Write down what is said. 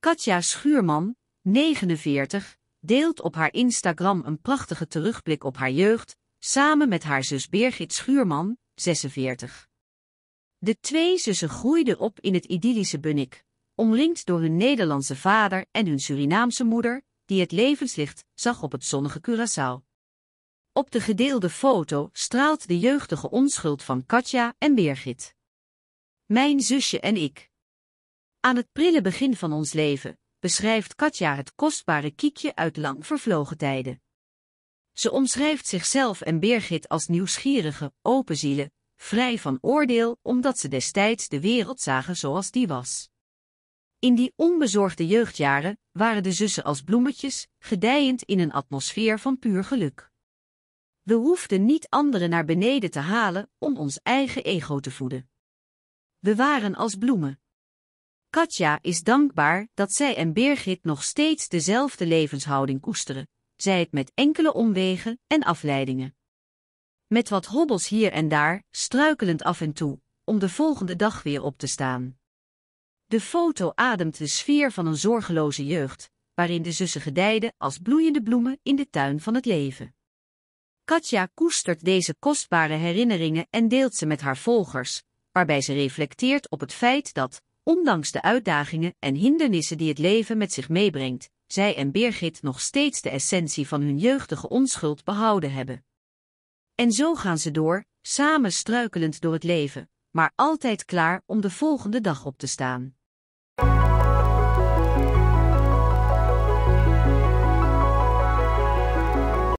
Katja Schuurman, 49, deelt op haar Instagram een prachtige terugblik op haar jeugd, samen met haar zus Birgit Schuurman, 46. De twee zussen groeiden op in het idyllische Bunnik, omringd door hun Nederlandse vader en hun Surinaamse moeder, die het levenslicht zag op het zonnige Curaçao. Op de gedeelde foto straalt de jeugdige onschuld van Katja en Birgit. Mijn zusje en ik. Aan het prille begin van ons leven beschrijft Katja het kostbare kiekje uit lang vervlogen tijden. Ze omschrijft zichzelf en Bergit als nieuwsgierige, open zielen, vrij van oordeel omdat ze destijds de wereld zagen zoals die was. In die onbezorgde jeugdjaren waren de zussen als bloemetjes, gedijend in een atmosfeer van puur geluk. We hoefden niet anderen naar beneden te halen om ons eigen ego te voeden. We waren als bloemen. Katja is dankbaar dat zij en Birgit nog steeds dezelfde levenshouding koesteren, zij het met enkele omwegen en afleidingen. Met wat hobbels hier en daar, struikelend af en toe, om de volgende dag weer op te staan. De foto ademt de sfeer van een zorgeloze jeugd, waarin de zussen gedijden als bloeiende bloemen in de tuin van het leven. Katja koestert deze kostbare herinneringen en deelt ze met haar volgers, waarbij ze reflecteert op het feit dat, Ondanks de uitdagingen en hindernissen die het leven met zich meebrengt, zij en Birgit nog steeds de essentie van hun jeugdige onschuld behouden hebben. En zo gaan ze door, samen struikelend door het leven, maar altijd klaar om de volgende dag op te staan.